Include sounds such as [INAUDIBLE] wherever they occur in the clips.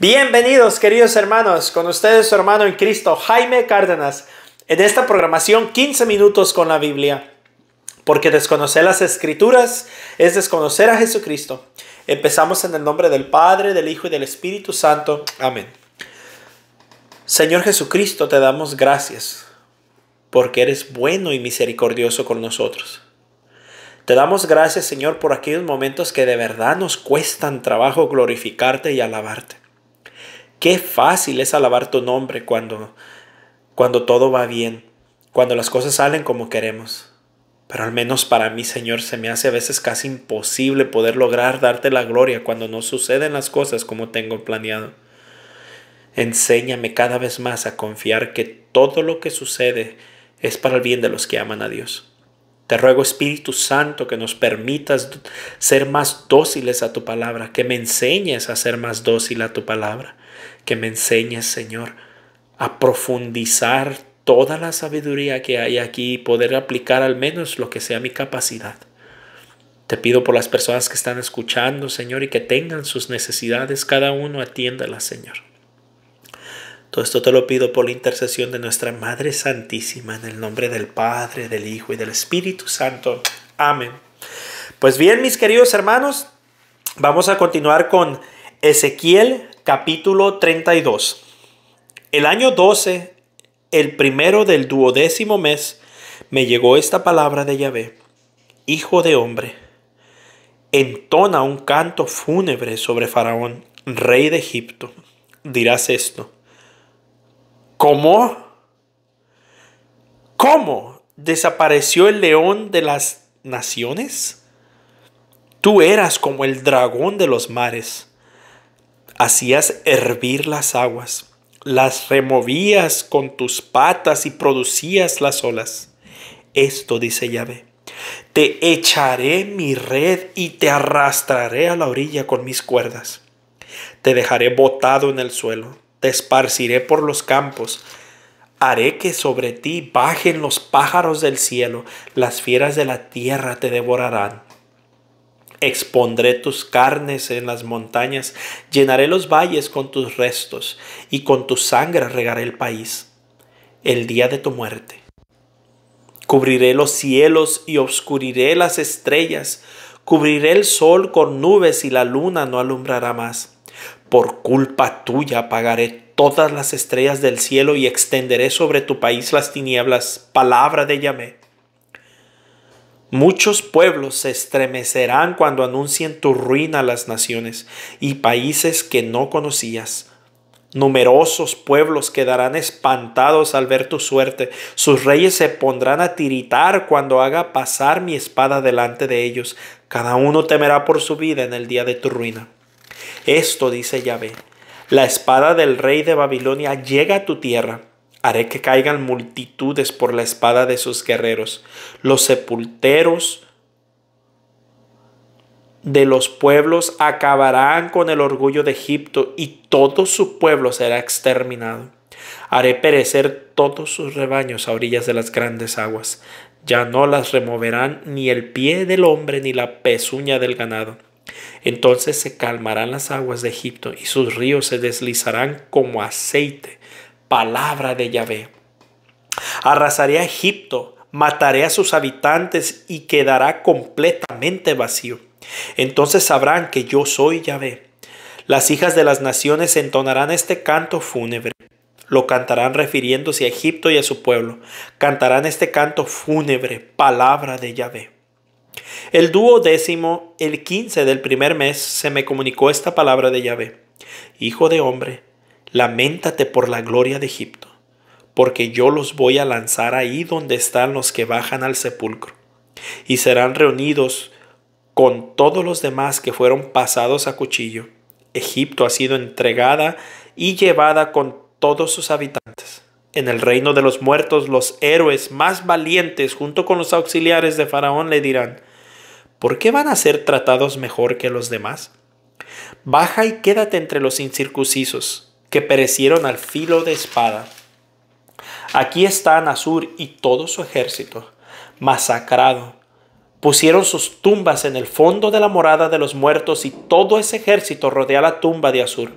Bienvenidos queridos hermanos, con ustedes su hermano en Cristo Jaime Cárdenas, en esta programación 15 minutos con la Biblia, porque desconocer las escrituras es desconocer a Jesucristo. Empezamos en el nombre del Padre, del Hijo y del Espíritu Santo. Amén. Señor Jesucristo, te damos gracias porque eres bueno y misericordioso con nosotros. Te damos gracias, Señor, por aquellos momentos que de verdad nos cuestan trabajo glorificarte y alabarte. Qué fácil es alabar tu nombre cuando, cuando todo va bien, cuando las cosas salen como queremos. Pero al menos para mí, Señor, se me hace a veces casi imposible poder lograr darte la gloria cuando no suceden las cosas como tengo planeado. Enséñame cada vez más a confiar que todo lo que sucede es para el bien de los que aman a Dios. Te ruego, Espíritu Santo, que nos permitas ser más dóciles a tu palabra, que me enseñes a ser más dócil a tu palabra que me enseñes, Señor, a profundizar toda la sabiduría que hay aquí y poder aplicar al menos lo que sea mi capacidad. Te pido por las personas que están escuchando, Señor, y que tengan sus necesidades, cada uno atiéndalas, Señor. Todo esto te lo pido por la intercesión de nuestra Madre Santísima, en el nombre del Padre, del Hijo y del Espíritu Santo. Amén. Pues bien, mis queridos hermanos, vamos a continuar con Ezequiel capítulo 32. El año 12, el primero del duodécimo mes, me llegó esta palabra de Yahvé, Hijo de hombre, entona un canto fúnebre sobre Faraón, rey de Egipto. Dirás esto, ¿cómo? ¿Cómo desapareció el león de las naciones? Tú eras como el dragón de los mares hacías hervir las aguas, las removías con tus patas y producías las olas. Esto dice Yahvé. Te echaré mi red y te arrastraré a la orilla con mis cuerdas. Te dejaré botado en el suelo, te esparciré por los campos. Haré que sobre ti bajen los pájaros del cielo, las fieras de la tierra te devorarán. Expondré tus carnes en las montañas, llenaré los valles con tus restos, y con tu sangre regaré el país. El día de tu muerte. Cubriré los cielos y oscuriré las estrellas, cubriré el sol con nubes y la luna no alumbrará más. Por culpa tuya apagaré todas las estrellas del cielo y extenderé sobre tu país las tinieblas. Palabra de Yahvé. Muchos pueblos se estremecerán cuando anuncien tu ruina a las naciones y países que no conocías. Numerosos pueblos quedarán espantados al ver tu suerte. Sus reyes se pondrán a tiritar cuando haga pasar mi espada delante de ellos. Cada uno temerá por su vida en el día de tu ruina. Esto dice Yahvé. La espada del rey de Babilonia llega a tu tierra Haré que caigan multitudes por la espada de sus guerreros. Los sepulteros de los pueblos acabarán con el orgullo de Egipto y todo su pueblo será exterminado. Haré perecer todos sus rebaños a orillas de las grandes aguas. Ya no las removerán ni el pie del hombre ni la pezuña del ganado. Entonces se calmarán las aguas de Egipto y sus ríos se deslizarán como aceite palabra de Yahvé. Arrasaré a Egipto, mataré a sus habitantes y quedará completamente vacío. Entonces sabrán que yo soy Yahvé. Las hijas de las naciones entonarán este canto fúnebre. Lo cantarán refiriéndose a Egipto y a su pueblo. Cantarán este canto fúnebre, palabra de Yahvé. El duodécimo, el quince del primer mes, se me comunicó esta palabra de Yahvé. Hijo de hombre, Lamentate por la gloria de Egipto, porque yo los voy a lanzar ahí donde están los que bajan al sepulcro, y serán reunidos con todos los demás que fueron pasados a cuchillo. Egipto ha sido entregada y llevada con todos sus habitantes. En el reino de los muertos, los héroes más valientes, junto con los auxiliares de Faraón, le dirán, ¿por qué van a ser tratados mejor que los demás? Baja y quédate entre los incircuncisos que perecieron al filo de espada. Aquí están Azur y todo su ejército, masacrado. Pusieron sus tumbas en el fondo de la morada de los muertos y todo ese ejército rodea la tumba de Asur.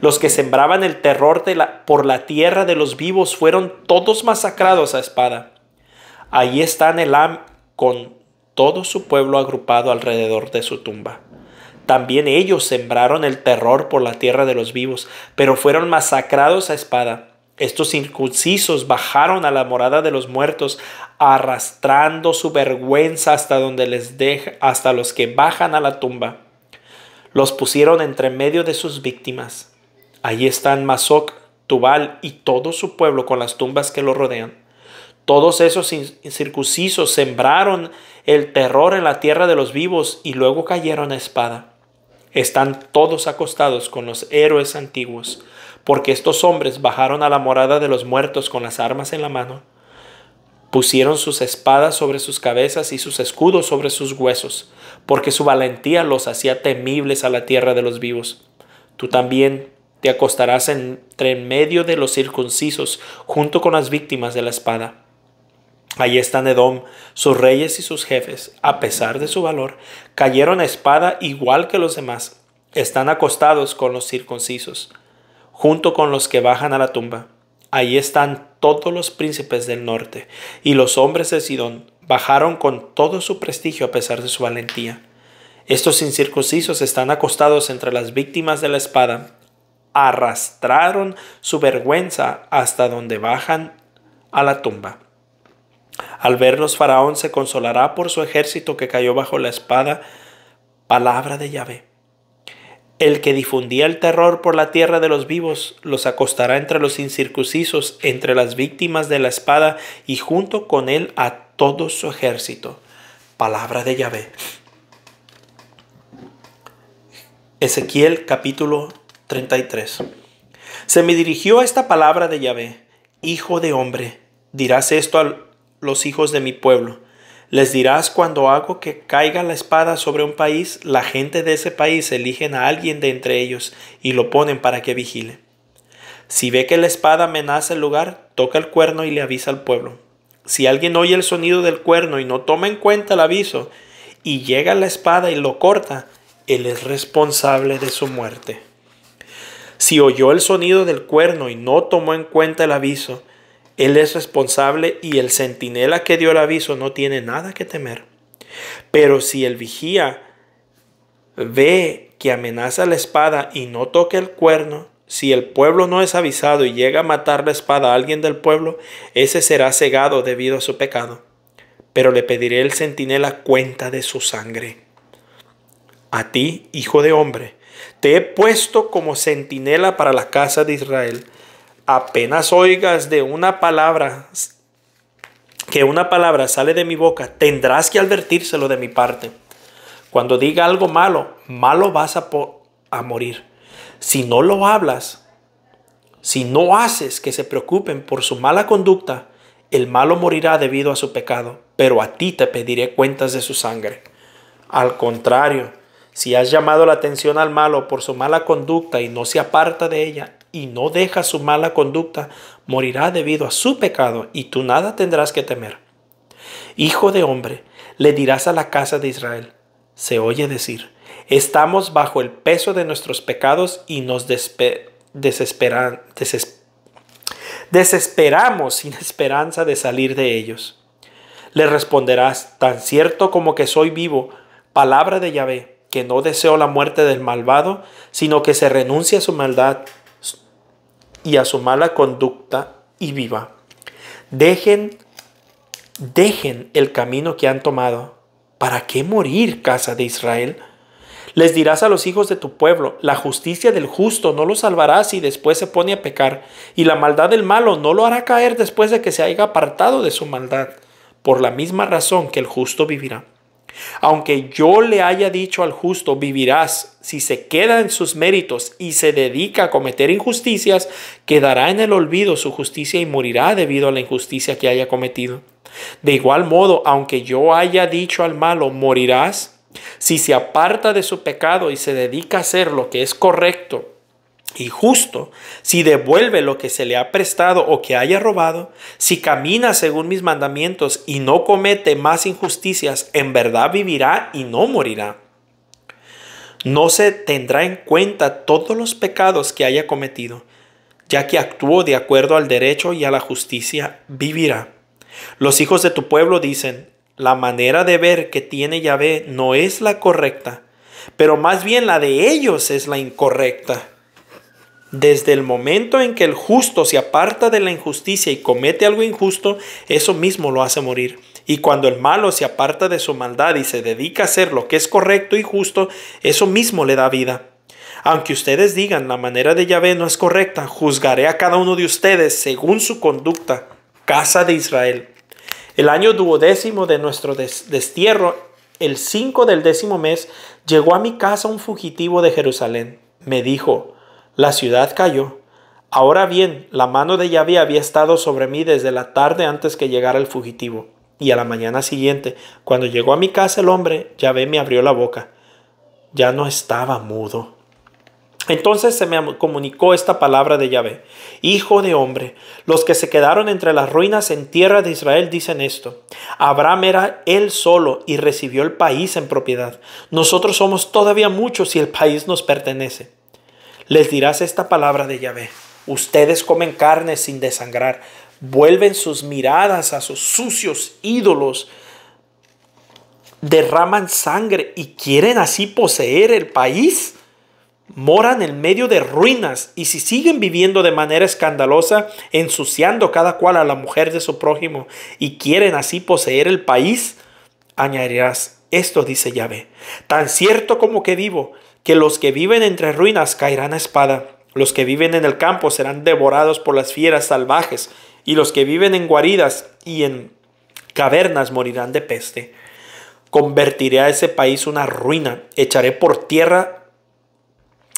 Los que sembraban el terror por la tierra de los vivos fueron todos masacrados a espada. Allí está Elam, con todo su pueblo agrupado alrededor de su tumba. También ellos sembraron el terror por la tierra de los vivos, pero fueron masacrados a espada. Estos circuncisos bajaron a la morada de los muertos, arrastrando su vergüenza hasta donde les deja, hasta los que bajan a la tumba. Los pusieron entre medio de sus víctimas. Allí están Masoc, Tubal y todo su pueblo con las tumbas que lo rodean. Todos esos circuncisos sembraron el terror en la tierra de los vivos y luego cayeron a espada. Están todos acostados con los héroes antiguos, porque estos hombres bajaron a la morada de los muertos con las armas en la mano. Pusieron sus espadas sobre sus cabezas y sus escudos sobre sus huesos, porque su valentía los hacía temibles a la tierra de los vivos. Tú también te acostarás entre en medio de los circuncisos, junto con las víctimas de la espada. Allí están Edom, sus reyes y sus jefes, a pesar de su valor, cayeron a espada igual que los demás. Están acostados con los circuncisos, junto con los que bajan a la tumba. Allí están todos los príncipes del norte, y los hombres de Sidón bajaron con todo su prestigio a pesar de su valentía. Estos incircuncisos están acostados entre las víctimas de la espada, arrastraron su vergüenza hasta donde bajan a la tumba. Al verlos, Faraón se consolará por su ejército que cayó bajo la espada. Palabra de Yahvé. El que difundía el terror por la tierra de los vivos los acostará entre los incircuncisos, entre las víctimas de la espada y junto con él a todo su ejército. Palabra de Yahvé. Ezequiel capítulo 33. Se me dirigió esta palabra de Yahvé, hijo de hombre. Dirás esto al los hijos de mi pueblo. Les dirás cuando hago que caiga la espada sobre un país, la gente de ese país eligen a alguien de entre ellos y lo ponen para que vigile. Si ve que la espada amenaza el lugar, toca el cuerno y le avisa al pueblo. Si alguien oye el sonido del cuerno y no toma en cuenta el aviso, y llega la espada y lo corta, él es responsable de su muerte. Si oyó el sonido del cuerno y no tomó en cuenta el aviso, él es responsable y el centinela que dio el aviso no tiene nada que temer. Pero si el vigía ve que amenaza la espada y no toca el cuerno, si el pueblo no es avisado y llega a matar la espada a alguien del pueblo, ese será cegado debido a su pecado. Pero le pediré el centinela cuenta de su sangre. A ti, hijo de hombre, te he puesto como centinela para la casa de Israel apenas oigas de una palabra, que una palabra sale de mi boca, tendrás que advertírselo de mi parte. Cuando diga algo malo, malo vas a, a morir. Si no lo hablas, si no haces que se preocupen por su mala conducta, el malo morirá debido a su pecado, pero a ti te pediré cuentas de su sangre. Al contrario, si has llamado la atención al malo por su mala conducta y no se aparta de ella, y no deja su mala conducta, morirá debido a su pecado y tú nada tendrás que temer. Hijo de hombre, le dirás a la casa de Israel, se oye decir, estamos bajo el peso de nuestros pecados y nos desesperamos sin esperanza de salir de ellos. Le responderás, tan cierto como que soy vivo, palabra de Yahvé, que no deseo la muerte del malvado, sino que se renuncie a su maldad y a su mala conducta y viva. Dejen, dejen el camino que han tomado. ¿Para qué morir, casa de Israel? Les dirás a los hijos de tu pueblo, la justicia del justo no lo salvará si después se pone a pecar, y la maldad del malo no lo hará caer después de que se haya apartado de su maldad, por la misma razón que el justo vivirá. Aunque yo le haya dicho al justo, vivirás, si se queda en sus méritos y se dedica a cometer injusticias, quedará en el olvido su justicia y morirá debido a la injusticia que haya cometido. De igual modo, aunque yo haya dicho al malo, morirás, si se aparta de su pecado y se dedica a hacer lo que es correcto y justo, si devuelve lo que se le ha prestado o que haya robado, si camina según mis mandamientos y no comete más injusticias, en verdad vivirá y no morirá. No se tendrá en cuenta todos los pecados que haya cometido, ya que actuó de acuerdo al derecho y a la justicia, vivirá. Los hijos de tu pueblo dicen, la manera de ver que tiene Yahvé no es la correcta, pero más bien la de ellos es la incorrecta. Desde el momento en que el justo se aparta de la injusticia y comete algo injusto, eso mismo lo hace morir. Y cuando el malo se aparta de su maldad y se dedica a hacer lo que es correcto y justo, eso mismo le da vida. Aunque ustedes digan la manera de Yahvé no es correcta, juzgaré a cada uno de ustedes según su conducta, casa de Israel. El año duodécimo de nuestro destierro, el 5 del décimo mes, llegó a mi casa un fugitivo de Jerusalén. Me dijo, la ciudad cayó. Ahora bien, la mano de Yahvé había estado sobre mí desde la tarde antes que llegara el fugitivo. Y a la mañana siguiente, cuando llegó a mi casa el hombre, Yahvé me abrió la boca. Ya no estaba mudo. Entonces se me comunicó esta palabra de Yahvé, Hijo de hombre, los que se quedaron entre las ruinas en tierra de Israel dicen esto. Abraham era él solo y recibió el país en propiedad. Nosotros somos todavía muchos y el país nos pertenece les dirás esta palabra de Yahvé. Ustedes comen carne sin desangrar, vuelven sus miradas a sus sucios ídolos, derraman sangre y quieren así poseer el país. Moran en medio de ruinas y si siguen viviendo de manera escandalosa, ensuciando cada cual a la mujer de su prójimo y quieren así poseer el país, añadirás, esto dice Yahvé, tan cierto como que vivo, que los que viven entre ruinas caerán a espada, los que viven en el campo serán devorados por las fieras salvajes, y los que viven en guaridas y en cavernas morirán de peste. Convertiré a ese país una ruina, echaré por tierra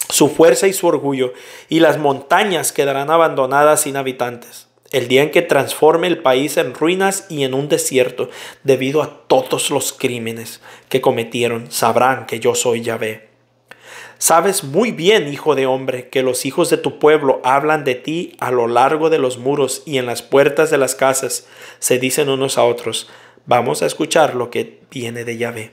su fuerza y su orgullo, y las montañas quedarán abandonadas sin habitantes. El día en que transforme el país en ruinas y en un desierto, debido a todos los crímenes que cometieron, sabrán que yo soy Yahvé. Sabes muy bien, hijo de hombre, que los hijos de tu pueblo hablan de ti a lo largo de los muros y en las puertas de las casas. Se dicen unos a otros, vamos a escuchar lo que viene de Yahvé.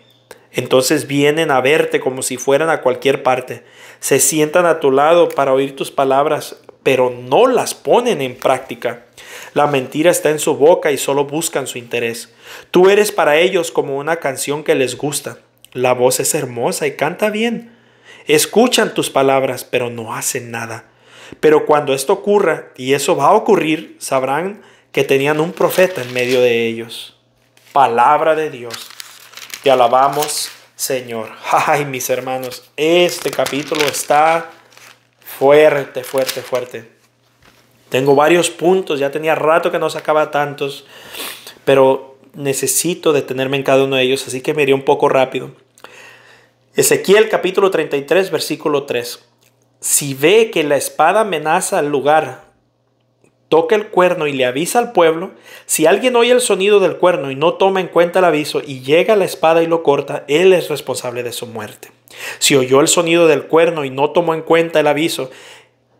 Entonces vienen a verte como si fueran a cualquier parte. Se sientan a tu lado para oír tus palabras, pero no las ponen en práctica. La mentira está en su boca y solo buscan su interés. Tú eres para ellos como una canción que les gusta. La voz es hermosa y canta bien, escuchan tus palabras, pero no hacen nada. Pero cuando esto ocurra, y eso va a ocurrir, sabrán que tenían un profeta en medio de ellos. Palabra de Dios. Te alabamos, Señor. [LAUGHS] Ay, mis hermanos, este capítulo está fuerte, fuerte, fuerte. Tengo varios puntos, ya tenía rato que no sacaba tantos, pero necesito detenerme en cada uno de ellos, así que me iré un poco rápido. Ezequiel capítulo 33, versículo 3. Si ve que la espada amenaza al lugar, toca el cuerno y le avisa al pueblo, si alguien oye el sonido del cuerno y no toma en cuenta el aviso y llega la espada y lo corta, él es responsable de su muerte. Si oyó el sonido del cuerno y no tomó en cuenta el aviso,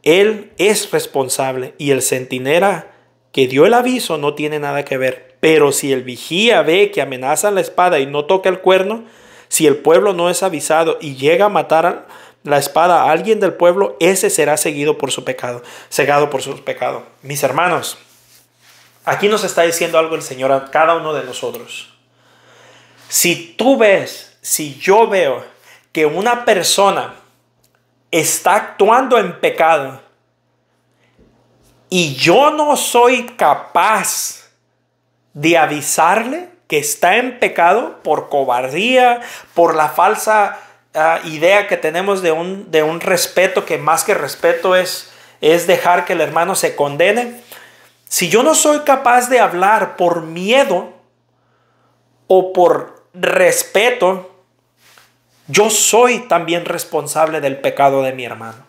él es responsable y el centinela que dio el aviso no tiene nada que ver. Pero si el vigía ve que amenaza la espada y no toca el cuerno, si el pueblo no es avisado y llega a matar la espada a alguien del pueblo, ese será seguido por su pecado, cegado por su pecado. Mis hermanos, aquí nos está diciendo algo el Señor a cada uno de nosotros. Si tú ves, si yo veo que una persona está actuando en pecado y yo no soy capaz de avisarle, que está en pecado por cobardía, por la falsa ah, idea que tenemos de un, de un respeto que más que respeto es, es dejar que el hermano se condene. Si yo no soy capaz de hablar por miedo o por respeto, yo soy también responsable del pecado de mi hermano.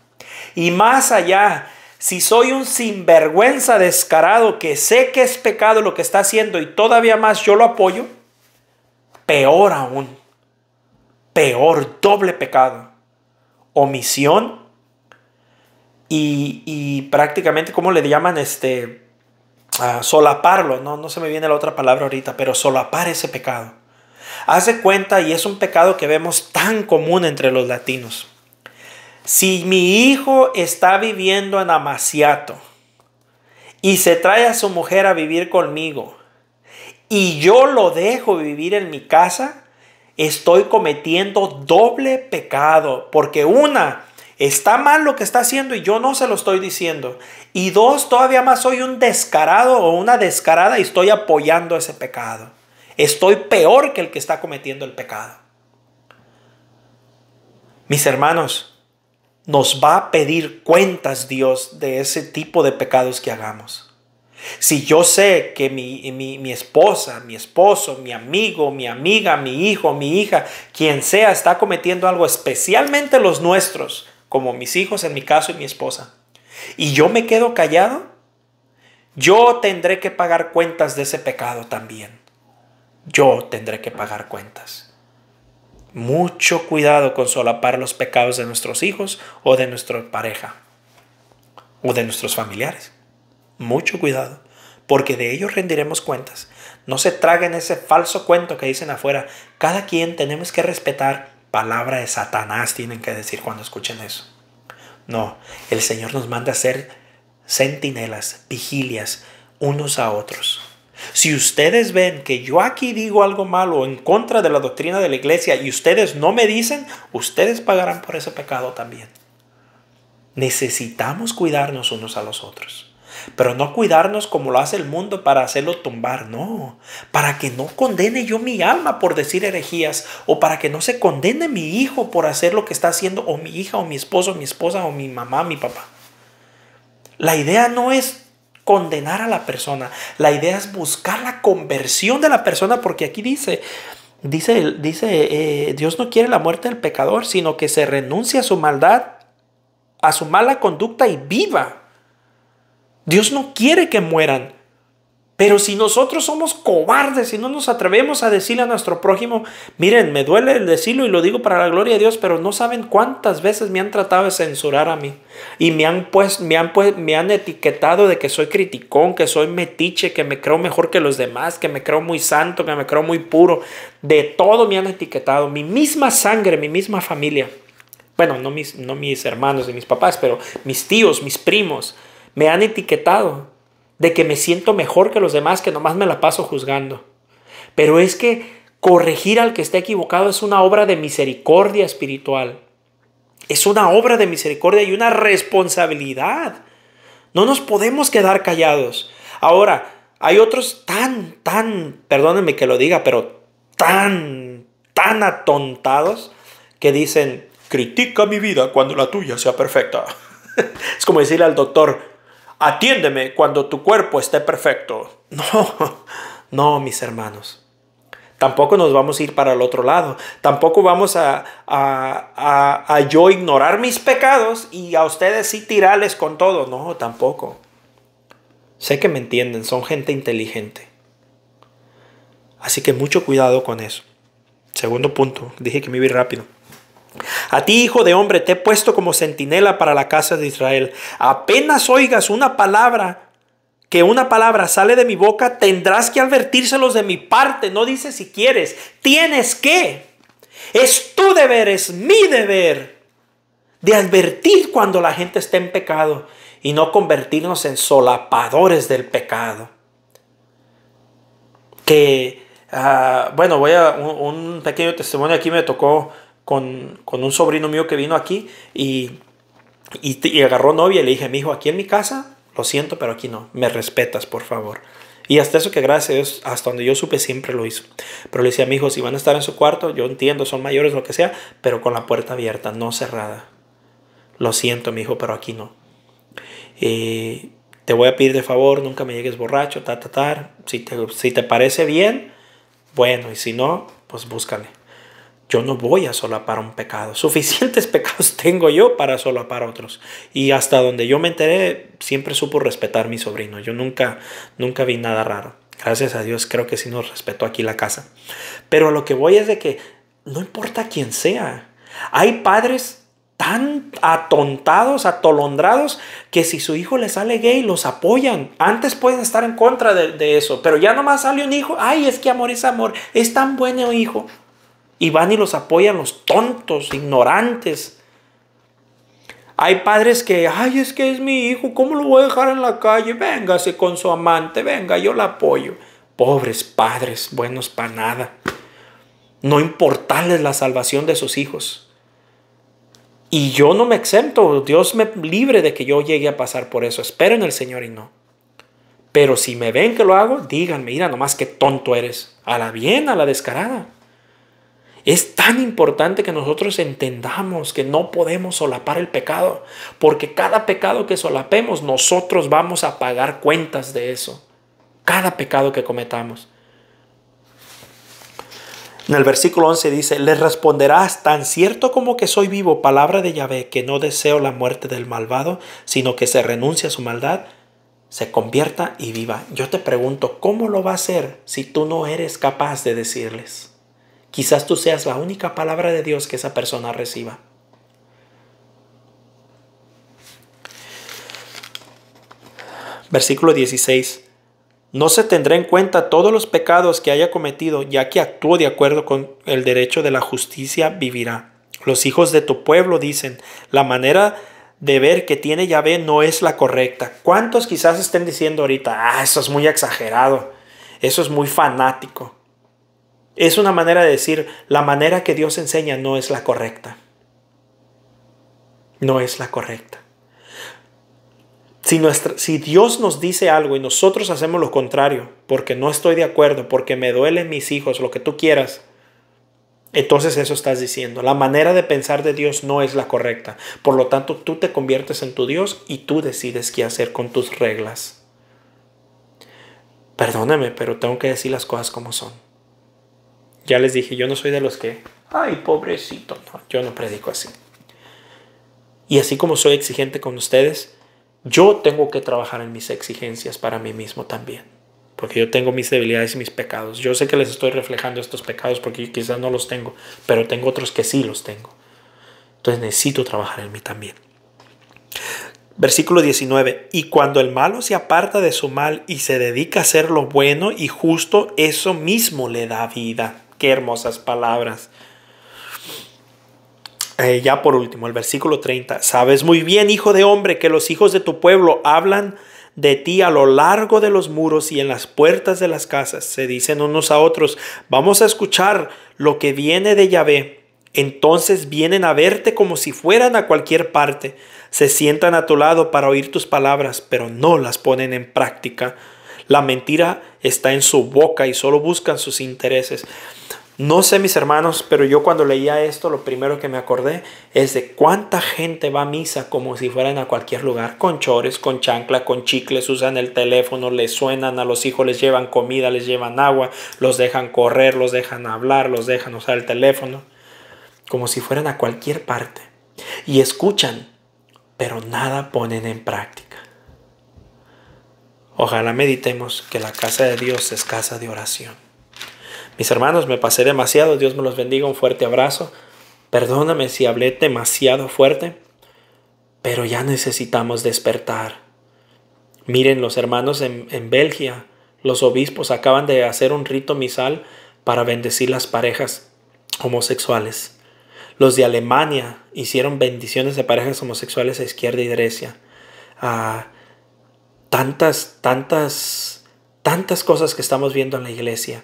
Y más allá si soy un sinvergüenza descarado que sé que es pecado lo que está haciendo y todavía más yo lo apoyo, peor aún, peor, doble pecado, omisión y, y prácticamente, ¿cómo le llaman? Este, ah, solaparlo, no, no se me viene la otra palabra ahorita, pero solapar ese pecado. Hace cuenta y es un pecado que vemos tan común entre los latinos si mi hijo está viviendo en Amaciato y se trae a su mujer a vivir conmigo y yo lo dejo vivir en mi casa, estoy cometiendo doble pecado, porque una, está mal lo que está haciendo y yo no se lo estoy diciendo, y dos, todavía más soy un descarado o una descarada y estoy apoyando ese pecado. Estoy peor que el que está cometiendo el pecado. Mis hermanos, nos va a pedir cuentas Dios de ese tipo de pecados que hagamos. Si yo sé que mi, mi, mi, esposa, mi esposo, mi amigo, mi amiga, mi hijo, mi hija, quien sea, está cometiendo algo, especialmente los nuestros, como mis hijos en mi caso y mi esposa, y yo me quedo callado, yo tendré que pagar cuentas de ese pecado también. Yo tendré que pagar cuentas. Mucho cuidado con solapar los pecados de nuestros hijos o de nuestra pareja o de nuestros familiares. Mucho cuidado, porque de ellos rendiremos cuentas. No se traguen ese falso cuento que dicen afuera. Cada quien tenemos que respetar. Palabra de Satanás tienen que decir cuando escuchen eso. No, el Señor nos manda a ser centinelas, vigilias, unos a otros. Si ustedes ven que yo aquí digo algo malo en contra de la doctrina de la iglesia y ustedes no me dicen, ustedes pagarán por ese pecado también. Necesitamos cuidarnos unos a los otros. Pero no cuidarnos como lo hace el mundo para hacerlo tumbar, no. Para que no condene yo mi alma por decir herejías o para que no se condene mi hijo por hacer lo que está haciendo o mi hija o mi esposo, o mi esposa o mi mamá, mi papá. La idea no es condenar a la persona, la idea es buscar la conversión de la persona, porque aquí dice, dice, dice eh, Dios no quiere la muerte del pecador, sino que se renuncie a su maldad, a su mala conducta y viva. Dios no quiere que mueran. Pero si nosotros somos cobardes y no nos atrevemos a decirle a nuestro prójimo, miren, me duele el decirlo y lo digo para la gloria de Dios, pero no saben cuántas veces me han tratado de censurar a mí. Y me han, pues, me han, pues, me han etiquetado de que soy criticón, que soy metiche, que me creo mejor que los demás, que me creo muy santo, que me creo muy puro. De todo me han etiquetado. Mi misma sangre, mi misma familia. Bueno, no mis, no mis hermanos y mis papás, pero mis tíos, mis primos, me han etiquetado de que me siento mejor que los demás, que nomás me la paso juzgando. Pero es que corregir al que está equivocado es una obra de misericordia espiritual. Es una obra de misericordia y una responsabilidad. No nos podemos quedar callados. Ahora, hay otros tan, tan, perdónenme que lo diga, pero tan, tan atontados que dicen, critica mi vida cuando la tuya sea perfecta. [LAUGHS] es como decirle al doctor, Atiéndeme cuando tu cuerpo esté perfecto. [LAUGHS] No, no, mis hermanos. Tampoco nos vamos a ir para el otro lado. Tampoco vamos a, a, a, yo ignorar mis pecados y a ustedes sí tirarles con todo. No, tampoco. Sé que me entienden, son gente inteligente. Así que mucho cuidado con eso. Segundo punto, dije que me iba rápido. A ti, hijo de hombre, te he puesto como centinela para la casa de Israel. Apenas oigas una palabra, que una palabra sale de mi boca, tendrás que advertírselos de mi parte. No dices si quieres, tienes que. Es tu deber, es mi deber de advertir cuando la gente esté en pecado y no convertirnos en solapadores del pecado. Que, ah, bueno, voy a un, un, pequeño testimonio aquí me tocó con, un sobrino mío que vino aquí y, y, agarró novia y le dije, mi hijo, aquí en mi casa, lo siento, pero aquí no, me respetas, por favor. Y hasta eso que gracias hasta donde yo supe, siempre lo hizo. Pero le decía a mi hijo, si van a estar en su cuarto, yo entiendo, son mayores, lo que sea, pero con la puerta abierta, no cerrada. Lo siento, mi hijo, pero aquí no. Eh, te voy a pedir de favor, nunca me llegues borracho, ta, ta, ta. Si si te parece bien, bueno, y si no, pues búscale yo no voy a solapar un pecado. Suficientes [LAUGHS] pecados tengo yo para solapar otros. Y hasta donde yo me enteré, siempre supo respetar mi sobrino. Yo nunca, nunca vi nada raro. Gracias a Dios, creo que sí nos respetó aquí la casa. Pero lo que voy es de que no importa quién sea. Hay padres tan atontados, atolondrados, que si su hijo le sale gay, los apoyan. Antes pueden estar en contra de, de eso, pero ya nomás sale un hijo. Ay, es que amor es amor. Es tan bueno hijo. Y van y los apoyan los tontos, ignorantes. Hay padres que, ay, es que es mi hijo, ¿cómo lo voy a dejar en la calle? Véngase con su amante, venga, yo la apoyo. Pobres padres, buenos para nada. No importarles la salvación de sus hijos. Y yo no me exento, Dios me libre de que yo llegue a pasar por eso. Espero en el Señor y no. Pero si me ven que lo hago, díganme, mira, nomás qué tonto eres. A la bien, a la descarada. Es tan importante que nosotros entendamos que no podemos solapar el pecado, porque cada pecado que solapemos nosotros vamos a pagar cuentas de eso, cada pecado que cometamos. En el versículo 11 dice, les responderás, tan cierto como que soy vivo, palabra de Yahvé, que no deseo la muerte del malvado, sino que se renuncie a su maldad, se convierta y viva. Yo te pregunto, ¿cómo lo va a hacer si tú no eres capaz de decirles? Quizás tú seas la única palabra de Dios que esa persona reciba. Versículo 16. No se tendrá en cuenta todos los pecados que haya cometido, ya que actuó de acuerdo con el derecho de la justicia, vivirá. Los hijos de tu pueblo dicen, la manera de ver que tiene Yahvé no es la correcta. ¿Cuántos quizás estén diciendo ahorita, ah, eso es muy exagerado, eso es muy fanático? Es una manera de decir, la manera que Dios enseña no es la correcta. No es la correcta. Si, Dios nos dice algo y nosotros hacemos lo contrario, porque no estoy de acuerdo, porque me duelen mis hijos, lo que tú quieras, entonces eso estás diciendo. La manera de pensar de Dios no es la correcta. Por lo tanto, tú te conviertes en tu Dios y tú decides qué hacer con tus reglas. Perdóname, pero tengo que decir las cosas como son. Ya les dije, yo no soy de los que, ay, pobrecito, yo no predico así. Y así como soy exigente con ustedes, yo tengo que trabajar en mis exigencias para mí mismo también. Porque yo tengo mis debilidades y mis pecados. Yo sé que les estoy reflejando estos pecados porque quizás no los tengo, pero tengo otros que sí los tengo. Entonces necesito trabajar en mí también. Versículo 19. Y cuando el malo se aparta de su mal y se dedica a hacer lo bueno y justo, eso mismo le da vida. Qué hermosas palabras. Eh, ya por último, el versículo 30. Sabes muy bien, hijo de hombre, que los hijos de tu pueblo hablan de ti a lo largo de los muros y en las puertas de las casas. Se dicen unos a otros, vamos a escuchar lo que viene de Yahvé. Entonces vienen a verte como si fueran a cualquier parte. Se sientan a tu lado para oír tus palabras, pero no las ponen en práctica. La mentira está en su boca y solo buscan sus intereses. No sé mis hermanos, pero yo cuando leía esto lo primero que me acordé es de cuánta gente va a misa como si fueran a cualquier lugar, con chores, con chancla, con chicles, usan el teléfono, les suenan a los hijos, les llevan comida, les llevan agua, los dejan correr, los dejan hablar, los dejan usar el teléfono, como si fueran a cualquier parte. Y escuchan, pero nada ponen en práctica. Ojalá meditemos que la casa de Dios es casa de oración. Mis hermanos, me pasé demasiado. Dios me los bendiga. Un fuerte abrazo. Perdóname si hablé demasiado fuerte, pero ya necesitamos despertar. Miren, los hermanos en, en los obispos acaban de hacer un rito misal para bendecir las parejas homosexuales. Los de Alemania hicieron bendiciones de parejas homosexuales a izquierda y derecha. Ah, tantas, tantas, tantas cosas que estamos viendo en la iglesia.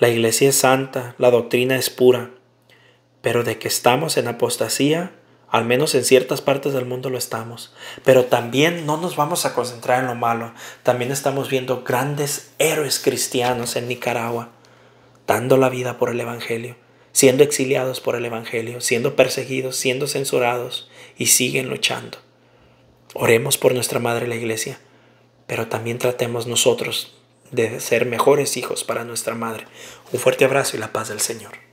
La iglesia es santa, la doctrina es pura, pero de que estamos en apostasía, al menos en ciertas partes del mundo lo estamos. Pero también no nos vamos a concentrar en lo malo. También estamos viendo grandes héroes cristianos en Nicaragua, dando la vida por el Evangelio, siendo exiliados por el Evangelio, siendo perseguidos, siendo censurados y siguen luchando. Oremos por nuestra Madre la Iglesia, pero también tratemos nosotros de ser mejores hijos para nuestra madre. Un fuerte abrazo y la paz del Señor.